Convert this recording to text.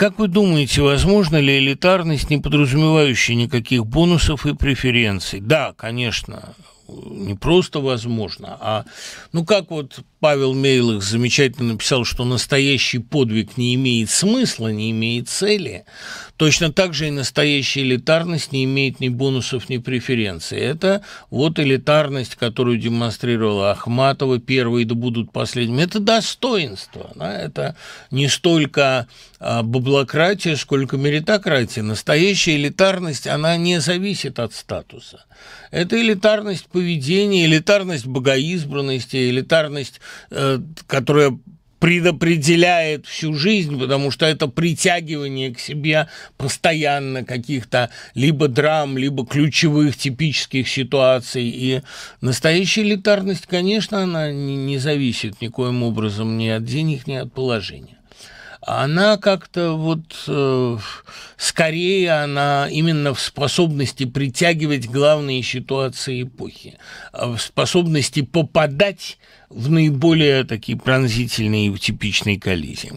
Как вы думаете, возможно ли элитарность, не подразумевающая никаких бонусов и преференций? Да, конечно, не просто возможно, а, ну, как вот Павел Мейлых замечательно написал, что настоящий подвиг не имеет смысла, не имеет цели, точно так же и настоящая элитарность не имеет ни бонусов, ни преференций. Это вот элитарность, которую демонстрировала Ахматова, первые да будут последними. Это достоинство, да? это не столько а, баблократия, сколько меритократия. Настоящая элитарность, она не зависит от статуса. Это элитарность по поведения, элитарность богоизбранности, элитарность, э, которая предопределяет всю жизнь, потому что это притягивание к себе постоянно каких-то либо драм, либо ключевых типических ситуаций. И настоящая элитарность, конечно, она не зависит никоим образом ни от денег, ни от положения она как-то вот э, скорее она именно в способности притягивать главные ситуации эпохи, а в способности попадать в наиболее такие пронзительные и типичные коллизии.